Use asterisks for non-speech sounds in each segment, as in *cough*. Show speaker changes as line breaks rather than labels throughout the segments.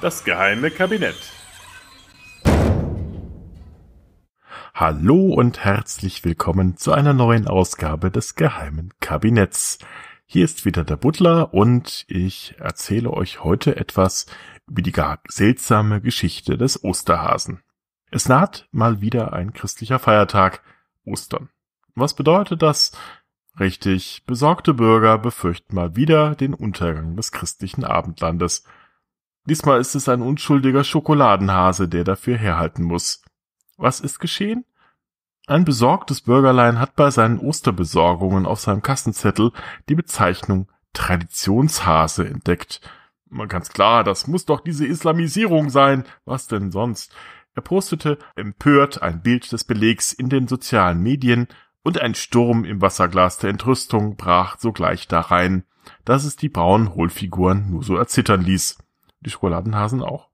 Das geheime Kabinett. Hallo und herzlich willkommen zu einer neuen Ausgabe des geheimen Kabinetts. Hier ist wieder der Butler und ich erzähle euch heute etwas über die gar seltsame Geschichte des Osterhasen. Es naht mal wieder ein christlicher Feiertag, Ostern. Was bedeutet das? Richtig, besorgte Bürger befürchten mal wieder den Untergang des christlichen Abendlandes – Diesmal ist es ein unschuldiger Schokoladenhase, der dafür herhalten muss. Was ist geschehen? Ein besorgtes Bürgerlein hat bei seinen Osterbesorgungen auf seinem Kassenzettel die Bezeichnung Traditionshase entdeckt. Ganz klar, das muss doch diese Islamisierung sein. Was denn sonst? Er postete empört ein Bild des Belegs in den sozialen Medien und ein Sturm im Wasserglas der Entrüstung brach sogleich da rein, dass es die braunen Hohlfiguren nur so erzittern ließ die Schokoladenhasen auch.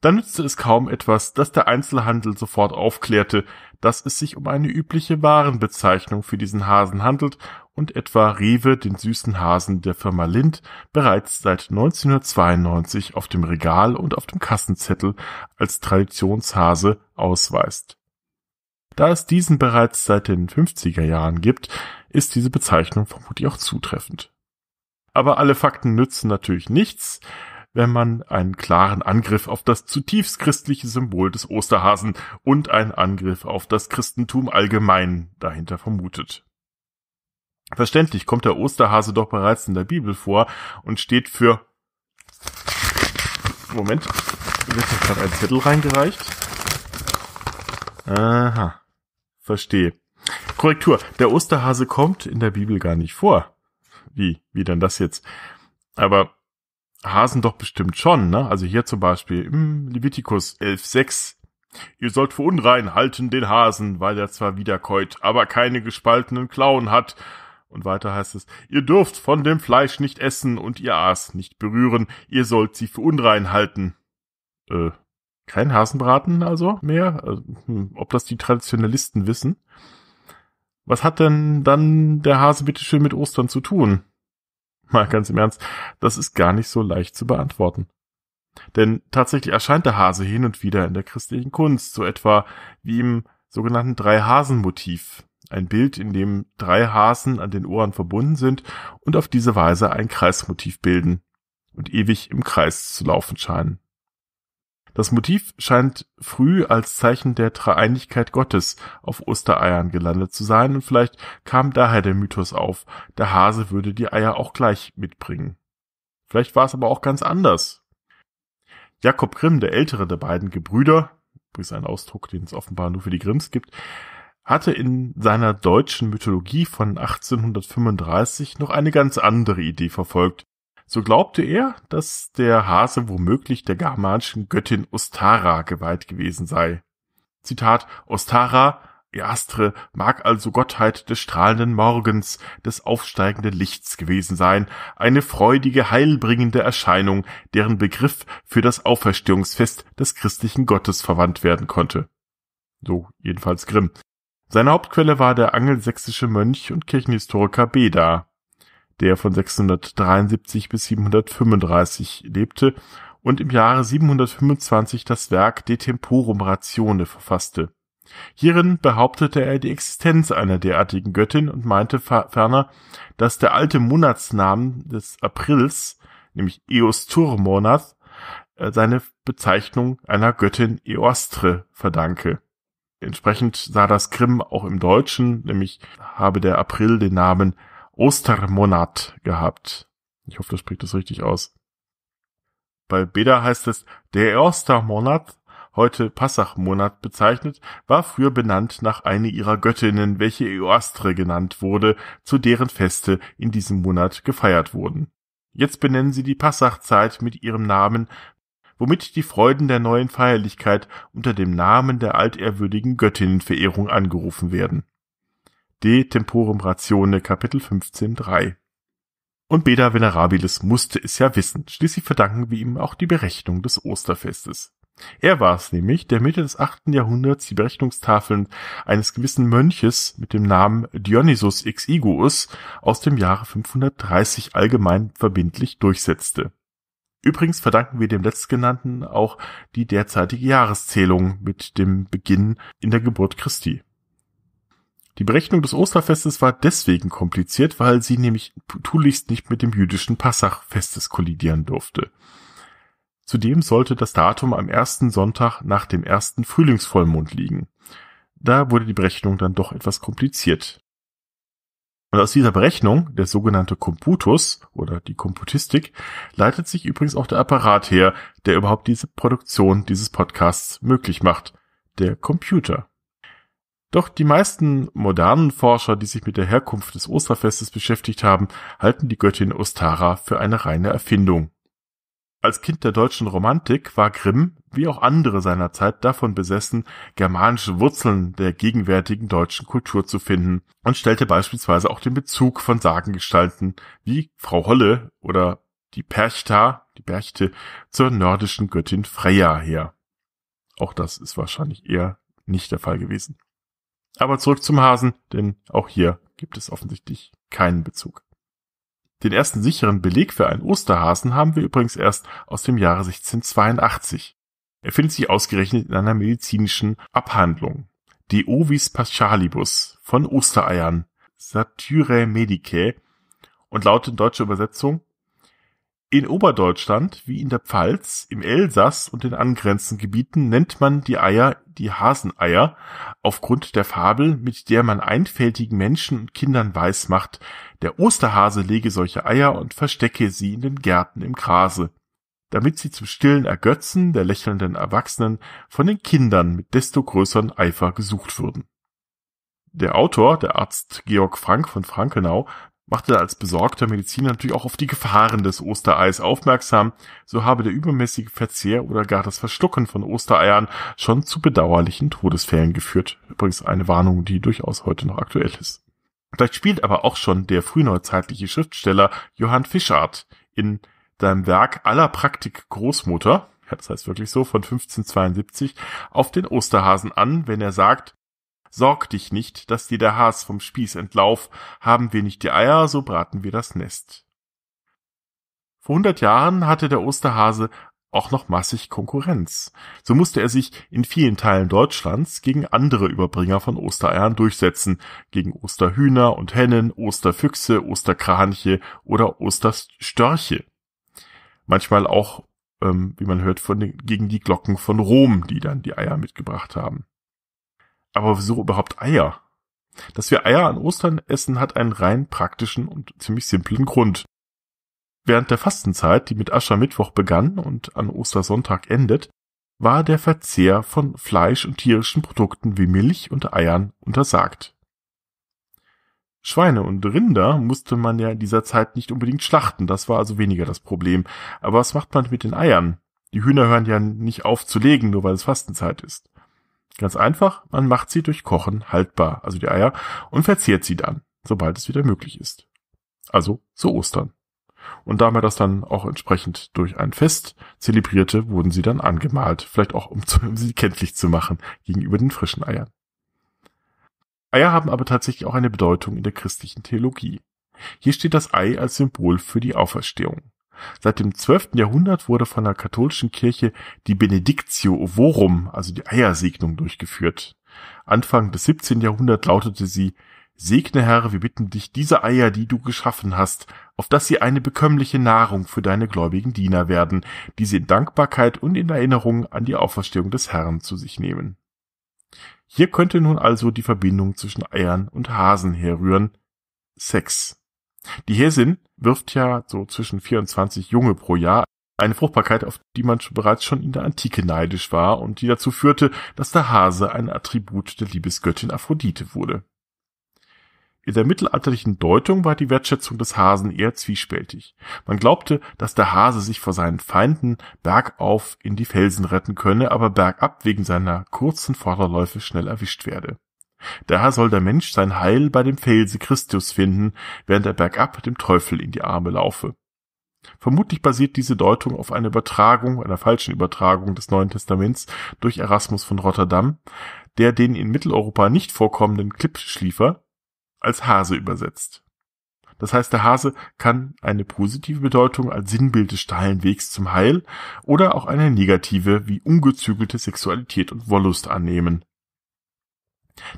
Da nützte es kaum etwas, dass der Einzelhandel sofort aufklärte, dass es sich um eine übliche Warenbezeichnung für diesen Hasen handelt und etwa Rewe den süßen Hasen der Firma Lind bereits seit 1992 auf dem Regal und auf dem Kassenzettel als Traditionshase ausweist. Da es diesen bereits seit den 50er Jahren gibt, ist diese Bezeichnung vermutlich auch zutreffend. Aber alle Fakten nützen natürlich nichts, wenn man einen klaren Angriff auf das zutiefst christliche Symbol des Osterhasen und einen Angriff auf das Christentum allgemein dahinter vermutet. Verständlich kommt der Osterhase doch bereits in der Bibel vor und steht für Moment, wird mir gerade ein Zettel reingereicht? Aha, verstehe. Korrektur, der Osterhase kommt in der Bibel gar nicht vor. Wie, wie denn das jetzt? Aber Hasen doch bestimmt schon, ne? Also hier zum Beispiel im hm, Levitikus 11,6. Ihr sollt für unrein halten den Hasen, weil er zwar wiederkäut, aber keine gespaltenen Klauen hat. Und weiter heißt es, ihr dürft von dem Fleisch nicht essen und ihr Aas nicht berühren, ihr sollt sie für unrein halten. Äh, kein Hasenbraten also mehr? Also, hm, ob das die Traditionalisten wissen? Was hat denn dann der Hase bitteschön mit Ostern zu tun? *laughs* mal ganz im Ernst, das ist gar nicht so leicht zu beantworten. Denn tatsächlich erscheint der Hase hin und wieder in der christlichen Kunst, so etwa wie im sogenannten Drei-Hasen-Motiv, ein Bild, in dem drei Hasen an den Ohren verbunden sind und auf diese Weise ein Kreismotiv bilden und ewig im Kreis zu laufen scheinen. Das Motiv scheint früh als Zeichen der Dreieinigkeit Gottes auf Ostereiern gelandet zu sein und vielleicht kam daher der Mythos auf, der Hase würde die Eier auch gleich mitbringen. Vielleicht war es aber auch ganz anders. Jakob Grimm, der ältere der beiden Gebrüder, übrigens ein Ausdruck, den es offenbar nur für die Grimms gibt, hatte in seiner deutschen Mythologie von 1835 noch eine ganz andere Idee verfolgt, so glaubte er, dass der Hase womöglich der germanischen Göttin Ostara geweiht gewesen sei. Zitat Ostara, Astre, mag also Gottheit des strahlenden Morgens, des aufsteigenden Lichts gewesen sein, eine freudige, heilbringende Erscheinung, deren Begriff für das Auferstehungsfest des christlichen Gottes verwandt werden konnte. So jedenfalls Grimm. Seine Hauptquelle war der angelsächsische Mönch und Kirchenhistoriker Beda der von 673 bis 735 lebte und im Jahre 725 das Werk De Temporum Ratione verfasste. Hierin behauptete er die Existenz einer derartigen Göttin und meinte ferner, dass der alte Monatsnamen des Aprils, nämlich Eosturmonath, äh, seine Bezeichnung einer Göttin Eostre verdanke. Entsprechend sah das Grimm auch im Deutschen, nämlich habe der April den Namen Ostermonat gehabt. Ich hoffe, das spricht das richtig aus. Bei Beda heißt es, der Ostermonat, heute Passachmonat bezeichnet, war früher benannt nach einer ihrer Göttinnen, welche Eostre genannt wurde, zu deren Feste in diesem Monat gefeiert wurden. Jetzt benennen sie die Passachzeit mit ihrem Namen, womit die Freuden der neuen Feierlichkeit unter dem Namen der altehrwürdigen Göttinnenverehrung angerufen werden. De temporum ratione Kapitel 15 3. Und Beda Venerabilis musste es ja wissen, schließlich verdanken wir ihm auch die Berechnung des Osterfestes. Er war es nämlich, der Mitte des 8. Jahrhunderts die Berechnungstafeln eines gewissen Mönches mit dem Namen Dionysus Exiguus aus dem Jahre 530 allgemein verbindlich durchsetzte. Übrigens verdanken wir dem letztgenannten auch die derzeitige Jahreszählung mit dem Beginn in der Geburt Christi. Die Berechnung des Osterfestes war deswegen kompliziert, weil sie nämlich tunlichst nicht mit dem jüdischen Passachfestes kollidieren durfte. Zudem sollte das Datum am ersten Sonntag nach dem ersten Frühlingsvollmond liegen. Da wurde die Berechnung dann doch etwas kompliziert. Und aus dieser Berechnung, der sogenannte Computus oder die Computistik, leitet sich übrigens auch der Apparat her, der überhaupt diese Produktion dieses Podcasts möglich macht, der Computer. Doch die meisten modernen Forscher, die sich mit der Herkunft des Osterfestes beschäftigt haben, halten die Göttin Ostara für eine reine Erfindung. Als Kind der deutschen Romantik war Grimm, wie auch andere seiner Zeit, davon besessen, germanische Wurzeln der gegenwärtigen deutschen Kultur zu finden und stellte beispielsweise auch den Bezug von Sagengestalten wie Frau Holle oder die Perchta, die Berchte, zur nordischen Göttin Freya her. Auch das ist wahrscheinlich eher nicht der Fall gewesen. Aber zurück zum Hasen, denn auch hier gibt es offensichtlich keinen Bezug. Den ersten sicheren Beleg für einen Osterhasen haben wir übrigens erst aus dem Jahre 1682. Er findet sich ausgerechnet in einer medizinischen Abhandlung. De ovis paschalibus von Ostereiern, Satyre medicae und lautet deutscher Übersetzung in Oberdeutschland wie in der Pfalz, im Elsass und den angrenzenden Gebieten nennt man die Eier die Haseneier aufgrund der Fabel, mit der man einfältigen Menschen und Kindern weismacht, der Osterhase lege solche Eier und verstecke sie in den Gärten im Grase, damit sie zum stillen Ergötzen der lächelnden Erwachsenen von den Kindern mit desto größeren Eifer gesucht würden. Der Autor, der Arzt Georg Frank von Frankenau, machte als besorgter Mediziner natürlich auch auf die Gefahren des Ostereis aufmerksam, so habe der übermäßige Verzehr oder gar das Verschlucken von Ostereiern schon zu bedauerlichen Todesfällen geführt. Übrigens eine Warnung, die durchaus heute noch aktuell ist. Vielleicht spielt aber auch schon der frühneuzeitliche Schriftsteller Johann Fischart in seinem Werk aller Praktik Großmutter, das heißt wirklich so, von 1572, auf den Osterhasen an, wenn er sagt, Sorg dich nicht, dass dir der Haas vom Spieß entlauf, haben wir nicht die Eier, so braten wir das Nest. Vor hundert Jahren hatte der Osterhase auch noch massig Konkurrenz. So musste er sich in vielen Teilen Deutschlands gegen andere Überbringer von Ostereiern durchsetzen, gegen Osterhühner und Hennen, Osterfüchse, Osterkraniche oder Osterstörche. Manchmal auch, ähm, wie man hört, von den, gegen die Glocken von Rom, die dann die Eier mitgebracht haben. Aber wieso überhaupt Eier? Dass wir Eier an Ostern essen, hat einen rein praktischen und ziemlich simplen Grund. Während der Fastenzeit, die mit Aschermittwoch begann und an Ostersonntag endet, war der Verzehr von Fleisch und tierischen Produkten wie Milch und Eiern untersagt. Schweine und Rinder musste man ja in dieser Zeit nicht unbedingt schlachten, das war also weniger das Problem. Aber was macht man mit den Eiern? Die Hühner hören ja nicht auf zu legen, nur weil es Fastenzeit ist. Ganz einfach, man macht sie durch Kochen haltbar, also die Eier, und verzehrt sie dann, sobald es wieder möglich ist. Also zu Ostern. Und da man das dann auch entsprechend durch ein Fest zelebrierte, wurden sie dann angemalt, vielleicht auch um, *laughs* zu, um sie kenntlich zu machen gegenüber den frischen Eiern. Eier haben aber tatsächlich auch eine Bedeutung in der christlichen Theologie. Hier steht das Ei als Symbol für die Auferstehung. Seit dem 12. Jahrhundert wurde von der katholischen Kirche die Benedictio Ovorum, also die Eiersegnung, durchgeführt. Anfang des 17. Jahrhunderts lautete sie Segne Herr, wir bitten dich, diese Eier, die du geschaffen hast, auf dass sie eine bekömmliche Nahrung für deine gläubigen Diener werden, die sie in Dankbarkeit und in Erinnerung an die Auferstehung des Herrn zu sich nehmen. Hier könnte nun also die Verbindung zwischen Eiern und Hasen herrühren. Sex. Die Häsin wirft ja so zwischen 24 Junge pro Jahr, eine Fruchtbarkeit, auf die man bereits schon in der Antike neidisch war und die dazu führte, dass der Hase ein Attribut der Liebesgöttin Aphrodite wurde. In der mittelalterlichen Deutung war die Wertschätzung des Hasen eher zwiespältig. Man glaubte, dass der Hase sich vor seinen Feinden bergauf in die Felsen retten könne, aber bergab wegen seiner kurzen Vorderläufe schnell erwischt werde. Daher soll der Mensch sein Heil bei dem Felse Christus finden, während er bergab dem Teufel in die Arme laufe. Vermutlich basiert diese Deutung auf einer Übertragung, einer falschen Übertragung des Neuen Testaments durch Erasmus von Rotterdam, der den in Mitteleuropa nicht vorkommenden Klippschliefer als Hase übersetzt. Das heißt, der Hase kann eine positive Bedeutung als Sinnbild des steilen Wegs zum Heil oder auch eine negative wie ungezügelte Sexualität und Wollust annehmen.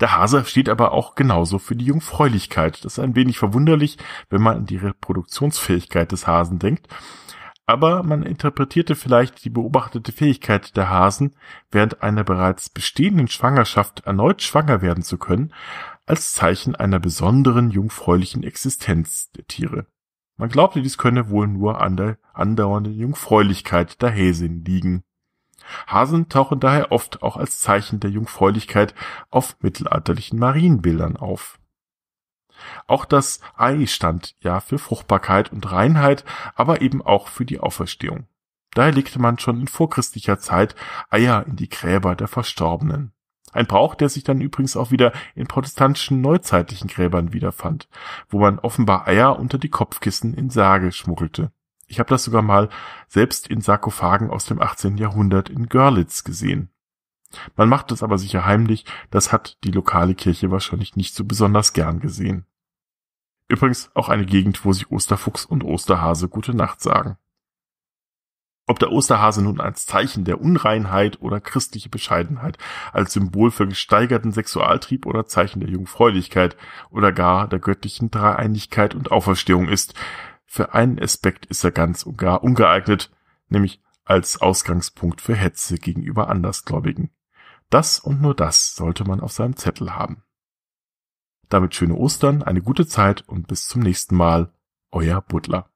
Der Hase steht aber auch genauso für die Jungfräulichkeit. Das ist ein wenig verwunderlich, wenn man an die Reproduktionsfähigkeit des Hasen denkt. Aber man interpretierte vielleicht die beobachtete Fähigkeit der Hasen, während einer bereits bestehenden Schwangerschaft erneut schwanger werden zu können, als Zeichen einer besonderen jungfräulichen Existenz der Tiere. Man glaubte, dies könne wohl nur an der andauernden Jungfräulichkeit der Häsin liegen. Hasen tauchen daher oft auch als Zeichen der Jungfräulichkeit auf mittelalterlichen Marienbildern auf. Auch das Ei stand ja für Fruchtbarkeit und Reinheit, aber eben auch für die Auferstehung. Daher legte man schon in vorchristlicher Zeit Eier in die Gräber der Verstorbenen. Ein Brauch, der sich dann übrigens auch wieder in protestantischen neuzeitlichen Gräbern wiederfand, wo man offenbar Eier unter die Kopfkissen in Sage schmuggelte. Ich habe das sogar mal selbst in Sarkophagen aus dem 18. Jahrhundert in Görlitz gesehen. Man macht es aber sicher heimlich, das hat die lokale Kirche wahrscheinlich nicht so besonders gern gesehen. Übrigens auch eine Gegend, wo sich Osterfuchs und Osterhase gute Nacht sagen. Ob der Osterhase nun als Zeichen der Unreinheit oder christliche Bescheidenheit, als Symbol für gesteigerten Sexualtrieb oder Zeichen der Jungfräulichkeit oder gar der göttlichen Dreieinigkeit und Auferstehung ist, für einen Aspekt ist er ganz und gar ungeeignet, nämlich als Ausgangspunkt für Hetze gegenüber Andersgläubigen. Das und nur das sollte man auf seinem Zettel haben. Damit schöne Ostern, eine gute Zeit und bis zum nächsten Mal. Euer Butler.